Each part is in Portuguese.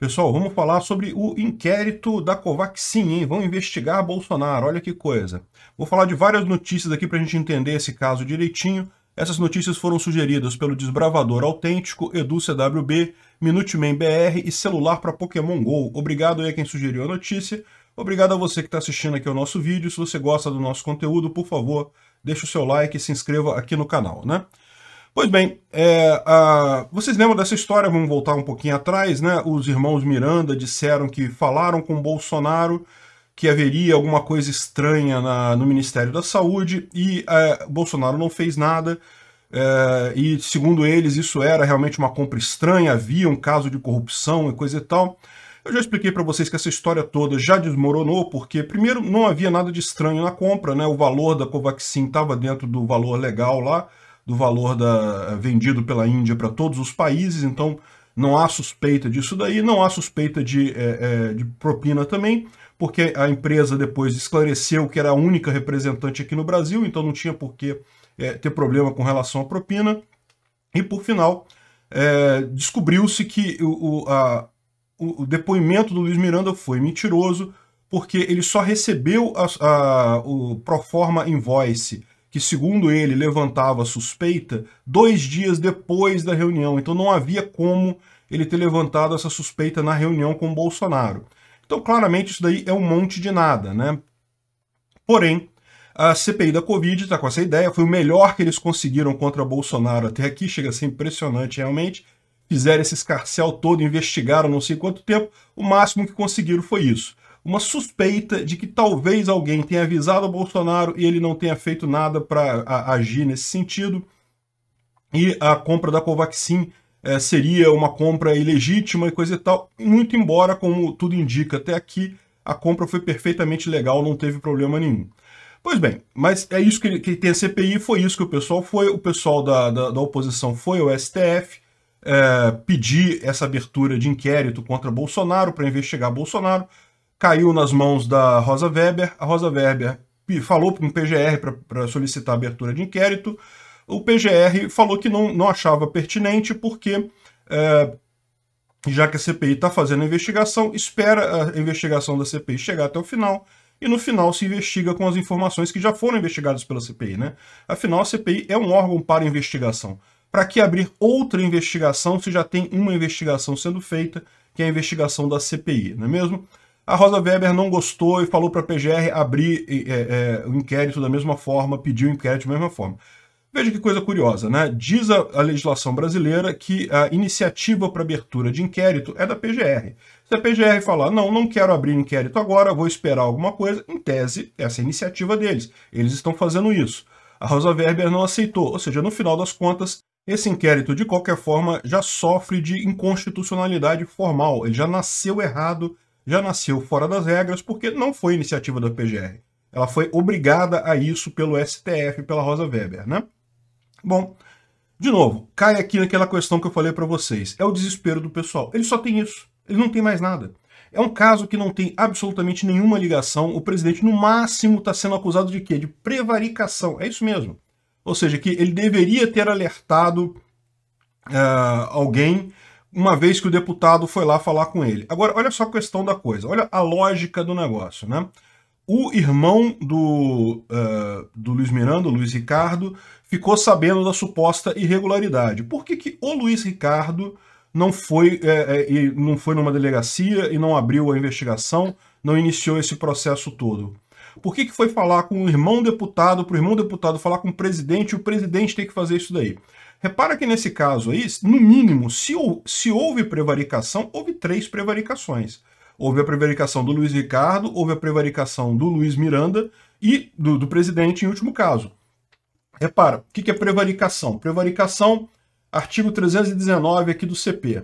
Pessoal, vamos falar sobre o inquérito da Covaxin, hein? Vão investigar Bolsonaro, olha que coisa. Vou falar de várias notícias aqui para a gente entender esse caso direitinho. Essas notícias foram sugeridas pelo Desbravador Autêntico, EduCWB, Minuteman BR e Celular para Pokémon GO. Obrigado aí a quem sugeriu a notícia. Obrigado a você que está assistindo aqui o nosso vídeo. Se você gosta do nosso conteúdo, por favor, deixe o seu like e se inscreva aqui no canal, né? Pois bem, é, a, vocês lembram dessa história? Vamos voltar um pouquinho atrás, né? Os irmãos Miranda disseram que falaram com Bolsonaro que haveria alguma coisa estranha na, no Ministério da Saúde e é, Bolsonaro não fez nada. É, e segundo eles, isso era realmente uma compra estranha, havia um caso de corrupção e coisa e tal. Eu já expliquei para vocês que essa história toda já desmoronou, porque, primeiro, não havia nada de estranho na compra, né? O valor da Covaxin estava dentro do valor legal lá, do valor da, eh, vendido pela Índia para todos os países, então não há suspeita disso daí, não há suspeita de, é, de propina também, porque a empresa depois esclareceu que era a única representante aqui no Brasil, então não tinha por que é, ter problema com relação à propina. E por final, é, descobriu-se que o, o, a, o, depoimento do Luiz Miranda foi mentiroso, porque ele só recebeu a, a, o proforma invoice que, segundo ele, levantava suspeita dois dias depois da reunião. Então não havia como ele ter levantado essa suspeita na reunião com Bolsonaro. Então, claramente, isso daí é um monte de nada, né? Porém, a CPI da Covid está com essa ideia, foi o melhor que eles conseguiram contra Bolsonaro até aqui, chega a ser impressionante realmente. Fizeram esse escarcel todo, investigaram não sei quanto tempo, o máximo que conseguiram foi isso uma suspeita de que talvez alguém tenha avisado o Bolsonaro e ele não tenha feito nada para agir nesse sentido. E a compra da Covaxin é, seria uma compra ilegítima e coisa e tal. Muito embora, como tudo indica até aqui, a compra foi perfeitamente legal, não teve problema nenhum. Pois bem, mas é isso que, que tem a CPI, foi isso que o pessoal foi, o pessoal da, da, da oposição foi ao STF é, pedir essa abertura de inquérito contra Bolsonaro para investigar Bolsonaro caiu nas mãos da Rosa Weber. A Rosa Weber falou com o PGR para solicitar abertura de inquérito. O PGR falou que não, não achava pertinente porque, é, já que a CPI está fazendo a investigação, espera a investigação da CPI chegar até o final e no final se investiga com as informações que já foram investigadas pela CPI. Né? Afinal, a CPI é um órgão para investigação. Para que abrir outra investigação se já tem uma investigação sendo feita, que é a investigação da CPI, não é mesmo? A Rosa Weber não gostou e falou para a PGR abrir é, é, o inquérito da mesma forma, pediu o inquérito da mesma forma. Veja que coisa curiosa, né? Diz a, a legislação brasileira que a iniciativa para abertura de inquérito é da PGR. Se a PGR falar, não, não quero abrir inquérito agora, vou esperar alguma coisa, em tese, essa é a iniciativa deles. Eles estão fazendo isso. A Rosa Weber não aceitou, ou seja, no final das contas, esse inquérito, de qualquer forma, já sofre de inconstitucionalidade formal. Ele já nasceu errado já nasceu fora das regras porque não foi iniciativa da PGR. Ela foi obrigada a isso pelo STF, pela Rosa Weber, né? Bom, de novo, cai aqui naquela questão que eu falei para vocês. É o desespero do pessoal. Ele só tem isso. Ele não tem mais nada. É um caso que não tem absolutamente nenhuma ligação. O presidente, no máximo, está sendo acusado de quê? De prevaricação. É isso mesmo. Ou seja, que ele deveria ter alertado uh, alguém uma vez que o deputado foi lá falar com ele. Agora, olha só a questão da coisa, olha a lógica do negócio, né? O irmão do, uh, do Luiz Miranda, o Luiz Ricardo, ficou sabendo da suposta irregularidade. Por que, que o Luiz Ricardo não foi, é, é, não foi numa delegacia e não abriu a investigação, não iniciou esse processo todo? Por que, que foi falar com o irmão deputado, para o irmão deputado falar com o presidente, e o presidente tem que fazer isso daí? Repara que nesse caso aí, no mínimo, se, se houve prevaricação, houve três prevaricações. Houve a prevaricação do Luiz Ricardo, houve a prevaricação do Luiz Miranda e do, do presidente, em último caso. Repara, o que, é prevaricação? Prevaricação, artigo 319 aqui do CP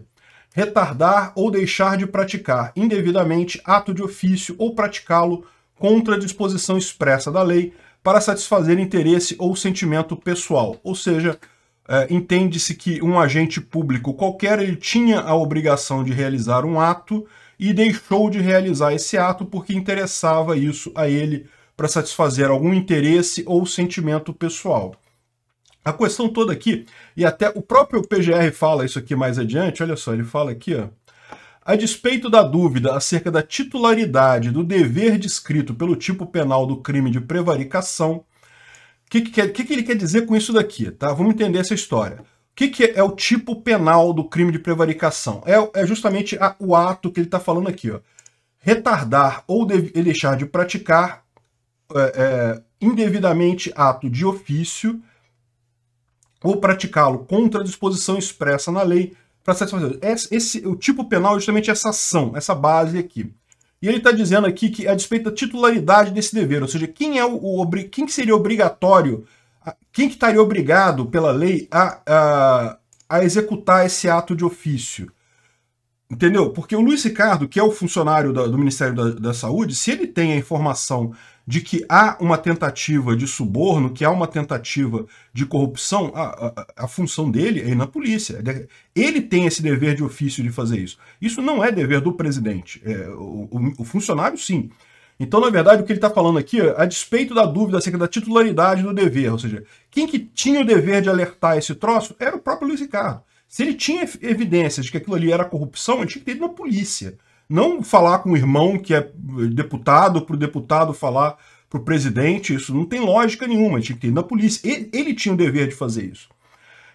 retardar ou deixar de praticar indevidamente ato de ofício ou praticá-lo contra a disposição expressa da lei para satisfazer interesse ou sentimento pessoal. Ou seja, é, entende-se que um agente público qualquer ele tinha a obrigação de realizar um ato e deixou de realizar esse ato porque interessava isso a ele para satisfazer algum interesse ou sentimento pessoal. A questão toda aqui, e até o próprio PGR fala isso aqui mais adiante, olha só, ele fala aqui, ó. A despeito da dúvida acerca da titularidade do dever descrito pelo tipo penal do crime de prevaricação, o que, que, que, que, ele quer dizer com isso daqui? Tá? Vamos entender essa história. O que, que é, é o tipo penal do crime de prevaricação? É, é justamente a, o ato que ele está falando aqui. Ó. Retardar ou de, deixar de praticar é, é, indevidamente ato de ofício ou praticá-lo contra a disposição expressa na lei para satisfazer. Esse, esse, o tipo penal é justamente essa ação, essa base aqui. E ele está dizendo aqui que a despeito da titularidade desse dever, ou seja, quem é o, o quem que seria obrigatório, quem que estaria obrigado pela lei a, a, a executar esse ato de ofício? Entendeu? Porque o Luiz Ricardo, que é o funcionário da, do Ministério da, da Saúde, se ele tem a informação de que há uma tentativa de suborno, que há uma tentativa de corrupção, a, a, a, função dele é ir na polícia. Ele tem esse dever de ofício de fazer isso. Isso não é dever do presidente. É, o, o, o, funcionário, sim. Então, na verdade, o que ele está falando aqui, a despeito da dúvida acerca da titularidade do dever, ou seja, quem que tinha o dever de alertar esse troço era o próprio Luiz Ricardo. Se ele tinha evidências de que aquilo ali era corrupção, ele tinha que ter ido na polícia. Não falar com o irmão que é deputado, para o deputado falar para o presidente, isso não tem lógica nenhuma, tinha que ter na polícia. Ele, ele, tinha o dever de fazer isso.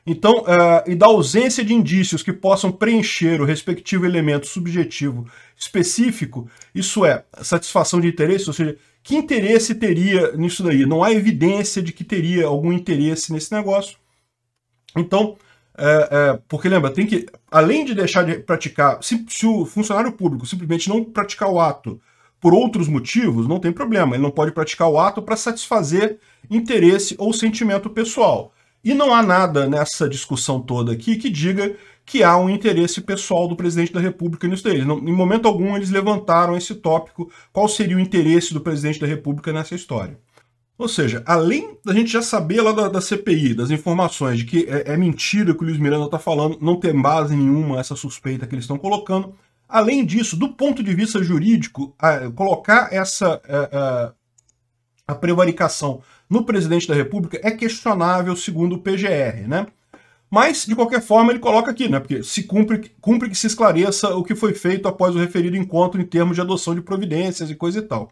Então, uh, e da ausência de indícios que possam preencher o respectivo elemento subjetivo específico, isso é, satisfação de interesse, ou seja, que interesse teria nisso daí? Não há evidência de que teria algum interesse nesse negócio. Então, é, é, porque lembra, tem que, além de deixar de praticar, se, se, o funcionário público simplesmente não praticar o ato por outros motivos, não tem problema. Ele não pode praticar o ato para satisfazer interesse ou sentimento pessoal. E não há nada nessa discussão toda aqui que diga que há um interesse pessoal do presidente da República nisso daí. Não, em momento algum eles levantaram esse tópico, qual seria o interesse do presidente da República nessa história. Ou seja, além da gente já saber lá da, da CPI, das informações de que é, é mentira o que o Luiz Miranda está falando, não tem base nenhuma essa suspeita que eles estão colocando, além disso, do ponto de vista jurídico, a, colocar essa a, é, a, é, a, prevaricação no presidente da República é questionável segundo o PGR, né? Mas, de qualquer forma, ele coloca aqui, né? Porque se cumpre, cumpre que se esclareça o que foi feito após o referido encontro em termos de adoção de providências e coisa e tal.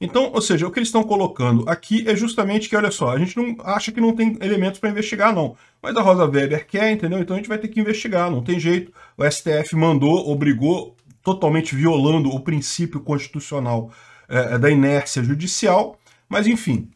Então, ou seja, o que eles estão colocando aqui é justamente que, olha só, a gente não acha que não tem elementos para investigar, não. Mas a Rosa Weber quer, entendeu? Então a gente vai ter que investigar, não tem jeito. O STF mandou, obrigou, totalmente violando o princípio constitucional é, é, da inércia judicial. Mas, enfim.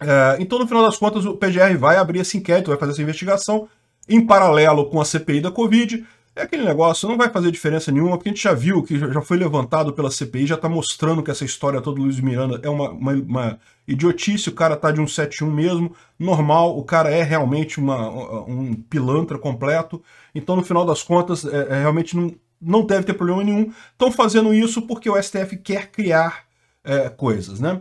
É, então, no final das contas, o PGR vai abrir esse inquérito, vai fazer essa investigação, em paralelo com a CPI da Covid, é aquele negócio, não vai fazer diferença nenhuma, porque a gente já viu que já foi levantado pela CPI, já está mostrando que essa história toda do Luiz Miranda é uma, uma, uma idiotice, o cara tá de 171 mesmo, normal, o cara é realmente uma, um pilantra completo, então no final das contas é, é, realmente não, não deve ter problema nenhum. Estão fazendo isso porque o STF quer criar é, coisas, né?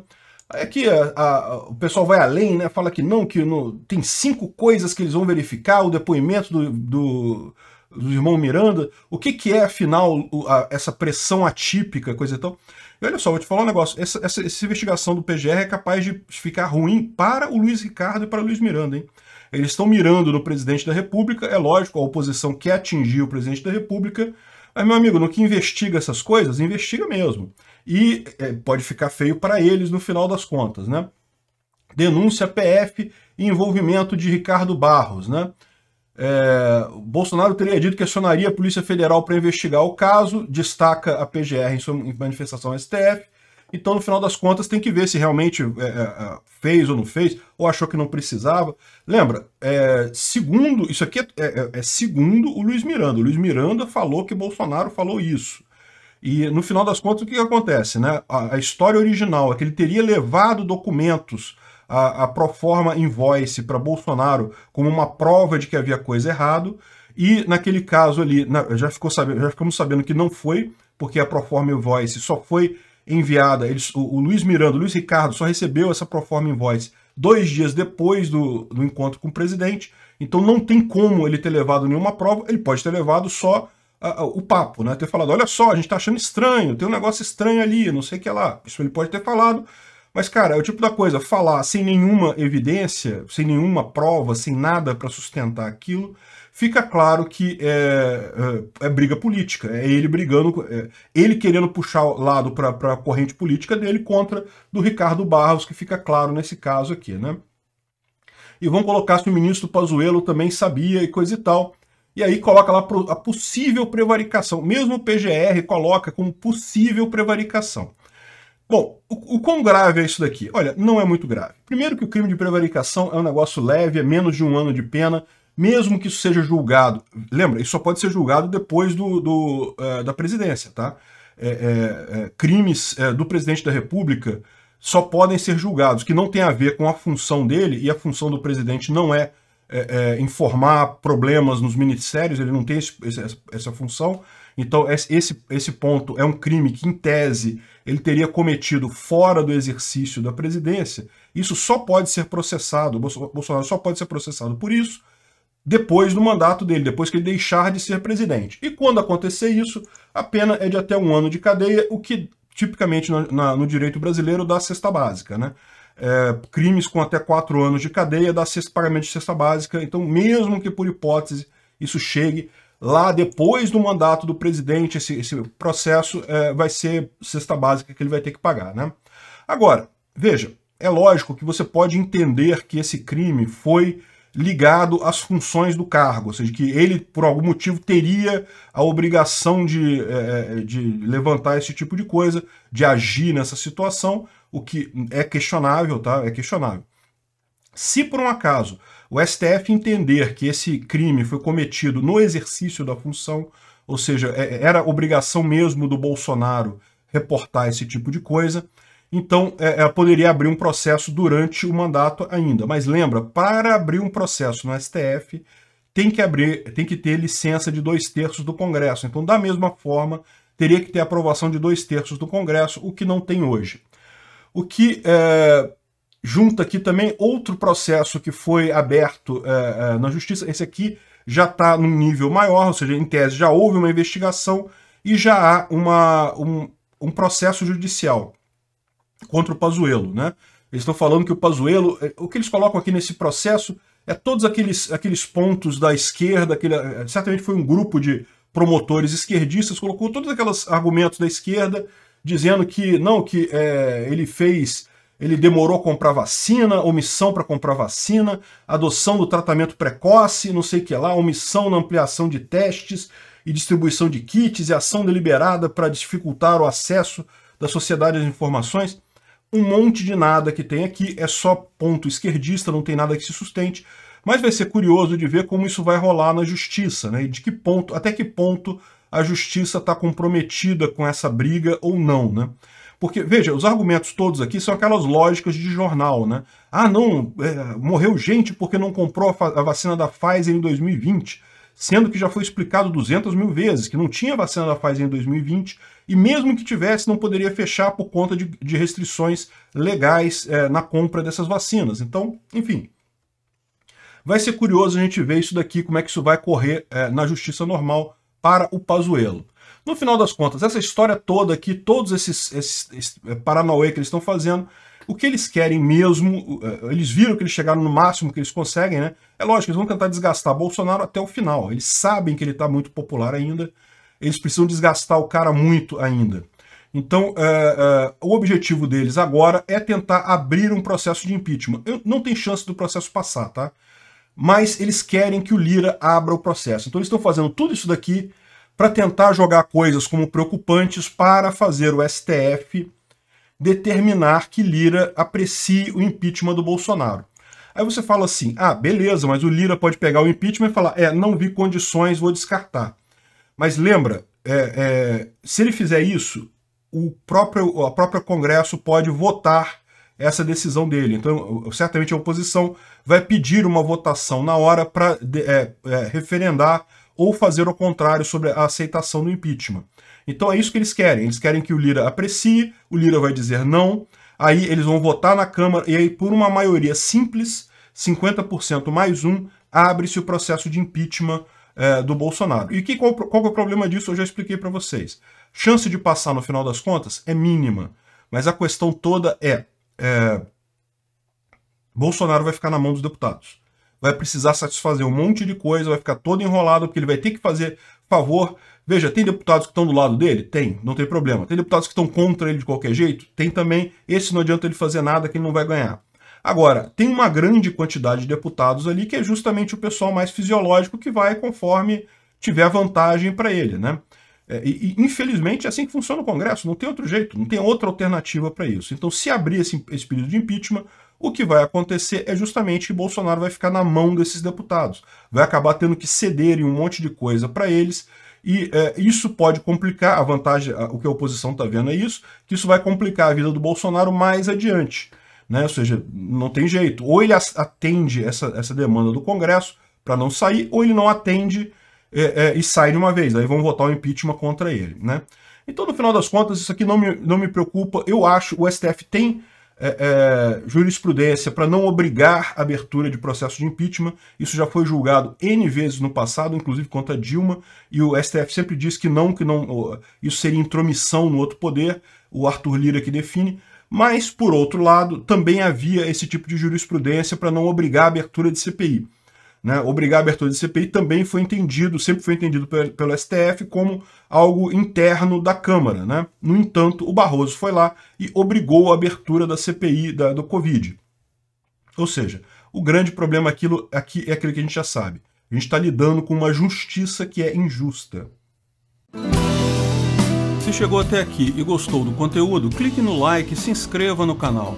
É que a, a, o pessoal vai além, né? Fala que não, que no, tem cinco coisas que eles vão verificar, o depoimento do, do do irmão Miranda, o que, que é, afinal, essa pressão atípica, coisa e tal. E olha só, vou te falar um negócio. Essa, essa, essa, investigação do PGR é capaz de ficar ruim para o Luiz Ricardo e para o Luiz Miranda, hein? Eles estão mirando no presidente da República, é lógico, a oposição quer atingir o presidente da República. Mas, meu amigo, no que investiga essas coisas, investiga mesmo. E é, pode ficar feio para eles no final das contas, né? Denúncia PF e envolvimento de Ricardo Barros, né? É, Bolsonaro teria dito que acionaria a Polícia Federal para investigar o caso, destaca a PGR em sua manifestação ao STF. Então, no final das contas, tem que ver se realmente é, é, é, fez ou não fez, ou achou que não precisava. Lembra, é, segundo, isso aqui é, é, segundo o Luiz Miranda. O Luiz Miranda falou que Bolsonaro falou isso. E no final das contas, o que acontece? Né? A, a história original é que ele teria levado documentos a, a proforma invoice para Bolsonaro como uma prova de que havia coisa errada E naquele caso ali, na, já, ficou sabendo, já ficamos sabendo que não foi, porque a proforma invoice só foi enviada. Eles, o, o, Luiz Miranda, o Luiz Ricardo, só recebeu essa proforma invoice dois dias depois do, do encontro com o presidente. Então não tem como ele ter levado nenhuma prova, ele pode ter levado só o papo, né? Ter falado, olha só, a gente está achando estranho, tem um negócio estranho ali, não sei o que lá. Isso ele pode ter falado, mas, cara, é o tipo da coisa, falar sem nenhuma evidência, sem nenhuma prova, sem nada para sustentar aquilo, fica claro que é, é, é, briga política. É ele brigando, é, ele querendo puxar o lado para a corrente política dele contra do Ricardo Barros, que fica claro nesse caso aqui, né? E vão colocar se o ministro Pazuello também sabia e coisa e tal. E aí coloca lá a possível prevaricação. Mesmo o PGR coloca como possível prevaricação. Bom, o, o, quão grave é isso daqui? Olha, não é muito grave. Primeiro que o crime de prevaricação é um negócio leve, é menos de um ano de pena, mesmo que isso seja julgado. Lembra, isso só pode ser julgado depois do, do uh, da presidência, tá? É, é, é, crimes é, do presidente da república só podem ser julgados, que não tem a ver com a função dele, e a função do presidente não é é, é, informar problemas nos ministérios, ele não tem esse, essa, essa função. Então, esse, esse ponto é um crime que, em tese, ele teria cometido fora do exercício da presidência. Isso só pode ser processado, o Bolsonaro só pode ser processado por isso depois do mandato dele, depois que ele deixar de ser presidente. E quando acontecer isso, a pena é de até um ano de cadeia, o que tipicamente no, na, no direito brasileiro dá cesta básica, né? é, crimes com até quatro anos de cadeia, dá sexta, pagamento de cesta básica. Então, mesmo que por hipótese isso chegue lá depois do mandato do presidente, esse, esse processo é, vai ser cesta básica que ele vai ter que pagar. Né? Agora, veja, é lógico que você pode entender que esse crime foi ligado às funções do cargo, ou seja, que ele, por algum motivo, teria a obrigação de, é, é de levantar esse tipo de coisa, de agir nessa situação, o que é questionável, tá? É questionável. Se por um acaso o STF entender que esse crime foi cometido no exercício da função, ou seja, é, é, era obrigação mesmo do Bolsonaro reportar esse tipo de coisa, então é, é, poderia abrir um processo durante o mandato ainda. Mas lembra, para abrir um processo no STF, tem que abrir, tem que ter licença de dois terços do Congresso. Então, da mesma forma, teria que ter aprovação de dois terços do Congresso, o que não tem hoje. O que é, junta aqui também outro processo que foi aberto é, é na justiça. Esse aqui já está num nível maior, ou seja, em tese já houve uma investigação e já há uma, um, um processo judicial contra o Pazuello, né? Eles estão falando que o Pazuello, é, o que eles colocam aqui nesse processo é todos aqueles, aqueles pontos da esquerda, aquele, é, certamente foi um grupo de promotores esquerdistas, colocou todos aqueles argumentos da esquerda dizendo que não, que é, ele fez, ele demorou a comprar vacina, omissão para comprar vacina, adoção do tratamento precoce, não sei o que lá, omissão na ampliação de testes e distribuição de kits e ação deliberada para dificultar o acesso da sociedade às informações. Um monte de nada que tem aqui, é só ponto esquerdista, não tem nada que se sustente. Mas vai ser curioso de ver como isso vai rolar na justiça, né? E de que ponto, até que ponto a justiça está comprometida com essa briga ou não, né? Porque, veja, os argumentos todos aqui são aquelas lógicas de jornal, né? Ah, não, é, morreu gente porque não comprou a, a vacina da Pfizer em 2020, sendo que já foi explicado 200 mil vezes que não tinha vacina da Pfizer em 2020 e mesmo que tivesse, não poderia fechar por conta de, de restrições legais é, na compra dessas vacinas. Então, enfim, vai ser curioso a gente ver isso daqui, como é que isso vai correr é, na justiça normal, para o Pazuello. No final das contas, essa história toda aqui, todos esses, esses, esses eh, paranauê que eles estão fazendo, o que eles querem mesmo, eh, eles viram que eles chegaram no máximo que eles conseguem, né? É lógico, eles vão tentar desgastar Bolsonaro até o final. Eles sabem que ele está muito popular ainda, eles precisam desgastar o cara muito ainda. Então, eh, o objetivo deles agora é tentar abrir um processo de impeachment. Eu, não tem chance do processo passar, tá? mas eles querem que o Lira abra o processo. Então eles estão fazendo tudo isso daqui para tentar jogar coisas como preocupantes para fazer o STF determinar que Lira aprecie o impeachment do Bolsonaro. Aí você fala assim: ah, beleza, mas o Lira pode pegar o impeachment e falar: é, não vi condições, vou descartar. Mas lembra, é, é, se ele fizer isso, o próprio, o próprio Congresso pode votar essa decisão dele. Então, certamente a oposição vai pedir uma votação na hora para é, é, referendar ou fazer o contrário sobre a aceitação do impeachment. Então é isso que eles querem. Eles querem que o Lira aprecie, o Lira vai dizer não, aí eles vão votar na Câmara e aí, por uma maioria simples, 50% mais um, abre-se o processo de impeachment é, do Bolsonaro. E que, qual, qual é o problema disso? Eu já expliquei para vocês. Chance de passar no final das contas é mínima, mas a questão toda é é, Bolsonaro vai ficar na mão dos deputados. Vai precisar satisfazer um monte de coisa, vai ficar todo enrolado, porque ele vai ter que fazer favor. Veja, tem deputados que estão do lado dele? Tem, não tem problema. Tem deputados que estão contra ele de qualquer jeito? Tem também. Esse não adianta ele fazer nada que ele não vai ganhar. Agora, tem uma grande quantidade de deputados ali que é justamente o pessoal mais fisiológico que vai conforme tiver vantagem para ele, né? É, e, e, infelizmente é assim que funciona o Congresso, não tem outro jeito, não tem outra alternativa para isso. Então, se abrir esse, esse período de impeachment, o que vai acontecer é justamente que Bolsonaro vai ficar na mão desses deputados, vai acabar tendo que cederem um monte de coisa para eles. E é, isso pode complicar a vantagem, o que a oposição está vendo é isso, que isso vai complicar a vida do Bolsonaro mais adiante. Né? Ou seja, não tem jeito. Ou ele atende essa, essa demanda do Congresso para não sair, ou ele não atende é, é, e sai de uma vez. Aí vão votar o impeachment contra ele, né? Então, no final das contas, isso aqui não me, não me preocupa. Eu acho o STF tem é, é jurisprudência para não obrigar a abertura de processo de impeachment. Isso já foi julgado N vezes no passado, inclusive contra Dilma, e o STF sempre diz que não, que não isso seria intromissão no outro poder, o Arthur Lira que define. Mas, por outro lado, também havia esse tipo de jurisprudência para não obrigar a abertura de CPI né, obrigar a abertura de CPI também foi entendido, sempre foi entendido pelo STF como algo interno da Câmara. Né? No entanto, o Barroso foi lá e obrigou a abertura da CPI da, do Covid. Ou seja, o grande problema aquilo, aqui é aquilo que a gente já sabe. A gente está lidando com uma justiça que é injusta. Se chegou até aqui e gostou do conteúdo, clique no like e se inscreva no canal.